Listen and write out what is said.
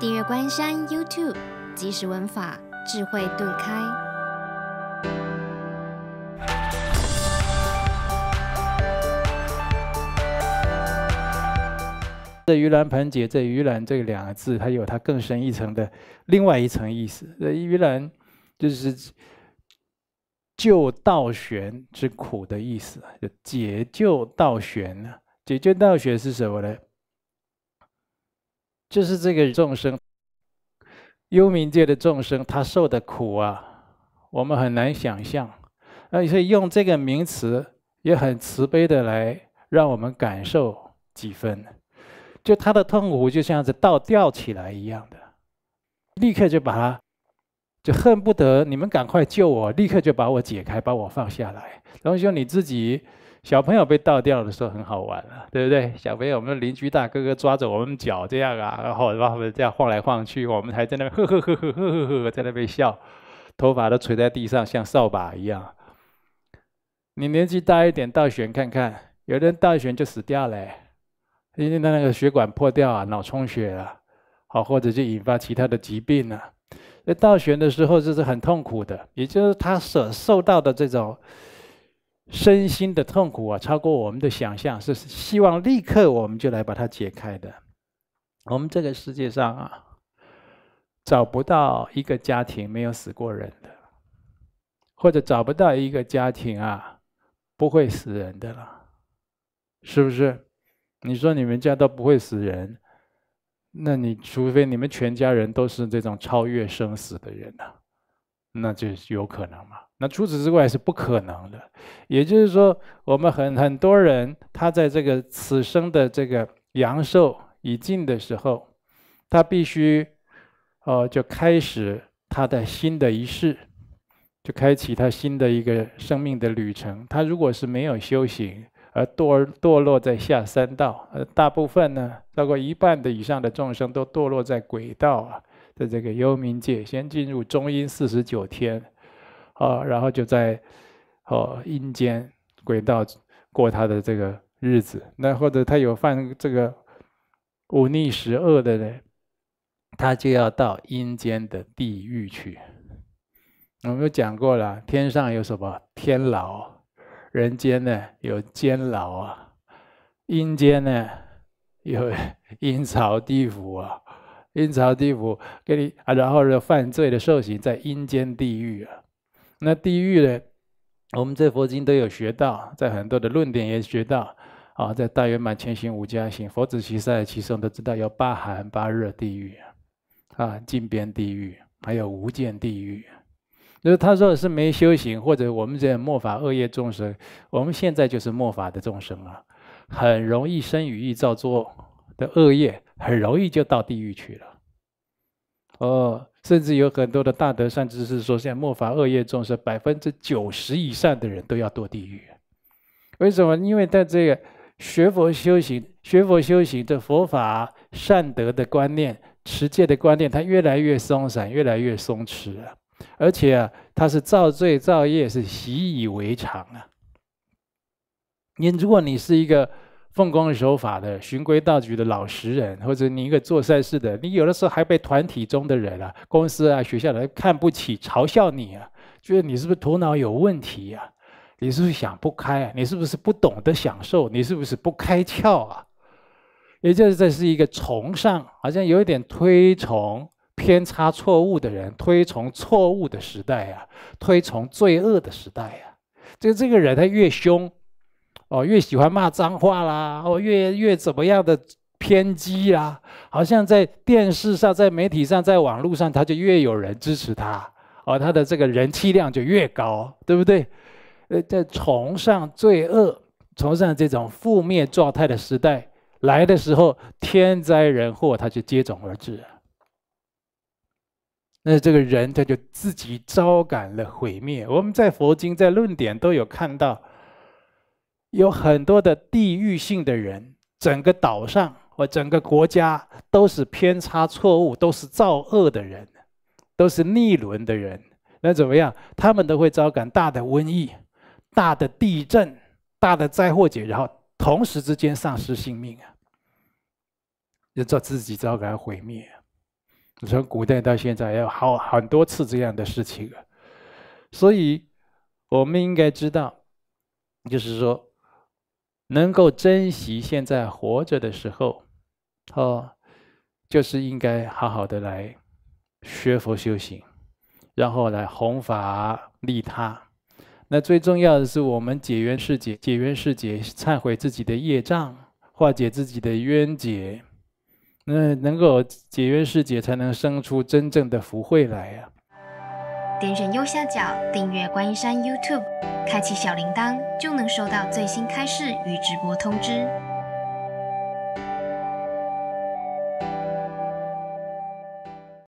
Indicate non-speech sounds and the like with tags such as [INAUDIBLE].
订阅关山 YouTube，即时文法，智慧顿开。这“盂兰盆节”这“盂兰”这两个字，它有它更深一层的另外一层意思。这“盂兰”就是救道悬之苦的意思，就解救玄悬。解救道悬是什么呢？就是这个众生，幽冥界的众生，他受的苦啊，我们很难想象。那所以用这个名词，也很慈悲的来让我们感受几分。就他的痛苦，就像是倒吊起来一样的，立刻就把他，就恨不得你们赶快救我，立刻就把我解开，把我放下来。然后说你自己。小朋友被倒掉的时候很好玩啊，对不对？小朋友，我们邻居大哥哥抓着我们脚这样啊，然后把我们这样晃来晃去，我们还在那边呵呵呵呵呵呵在那边笑，头发都垂在地上，像扫把一样。你年纪大一点倒悬看看，有人倒悬就死掉嘞，因为他那个血管破掉啊，脑充血啊，好或者就引发其他的疾病了。那倒悬的时候就是很痛苦的，也就是他所受到的这种。身心的痛苦啊，超过我们的想象，是希望立刻我们就来把它解开的。我们这个世界上啊，找不到一个家庭没有死过人的，或者找不到一个家庭啊不会死人的了，是不是？你说你们家都不会死人，那你除非你们全家人都是这种超越生死的人了。那就是有可能嘛？那除此之外是不可能的。也就是说，我们很很多人，他在这个此生的这个阳寿已尽的时候，他必须，呃，就开始他的新的一世，就开启他新的一个生命的旅程。他如果是没有修行而堕而堕落在下三道，呃，大部分呢，超过一半的以上的众生都堕落在鬼道啊。在这个幽冥界，先进入中阴四十九天，啊，然后就在哦阴间轨道过他的这个日子。那或者他有犯这个忤逆十恶的呢，他就要到阴间的地狱去。我们讲过了，天上有什么天牢，人间呢有监牢啊，阴间呢有 [LAUGHS] 阴曹地府啊。阴曹地府给你啊，然后呢犯罪的受刑在阴间地狱啊。那地狱呢，我们在佛经都有学到，在很多的论点也学到啊，在大圆满前行五加行、佛子其在其实我们都知道有八寒八热地狱啊，金边地狱，还有无间地狱。就是他说是没修行，或者我们这末法恶业众生，我们现在就是末法的众生啊，很容易生语意造作的恶业。很容易就到地狱去了，哦，甚至有很多的大德，善知识说，现在末法恶业众生，百分之九十以上的人都要堕地狱。为什么？因为在这个学佛修行、学佛修行，的佛法善德的观念、持戒的观念，它越来越松散，越来越松弛啊！而且啊，他是造罪造业是习以为常啊。你如果你是一个。奉公守法的、循规蹈矩的老实人，或者你一个做善事的，你有的时候还被团体中的人啊、公司啊、学校来看不起、嘲笑你啊，觉得你是不是头脑有问题呀？你是不是想不开？啊？你是不是不懂得享受？你是不是不开窍啊？也就是这是一个崇尚，好像有一点推崇偏差、错误的人，推崇错误的时代呀，推崇罪恶的时代呀。就这个人，他越凶。哦，越喜欢骂脏话啦，哦，越越怎么样的偏激啦，好像在电视上、在媒体上、在网络上，他就越有人支持他，哦，他的这个人气量就越高，对不对？呃，在崇尚罪恶、崇尚这种负面状态的时代来的时候，天灾人祸他就接踵而至，那这个人他就自己招感了毁灭。我们在佛经在论点都有看到。有很多的地域性的人，整个岛上或整个国家都是偏差错误，都是造恶的人，都是逆伦的人。那怎么样？他们都会遭感大的瘟疫、大的地震、大的灾祸劫，然后同时之间丧失性命啊！也做自己遭感毁灭。从古代到现在，有好很多次这样的事情了。所以，我们应该知道，就是说。能够珍惜现在活着的时候，哦，就是应该好好的来学佛修行，然后来弘法利他。那最重要的是，我们解冤释结，解冤释结，忏悔自己的业障，化解自己的冤结。那能够解冤释结，才能生出真正的福慧来呀。点选右下角订阅观音山 YouTube，开启小铃铛就能收到最新开市与直播通知。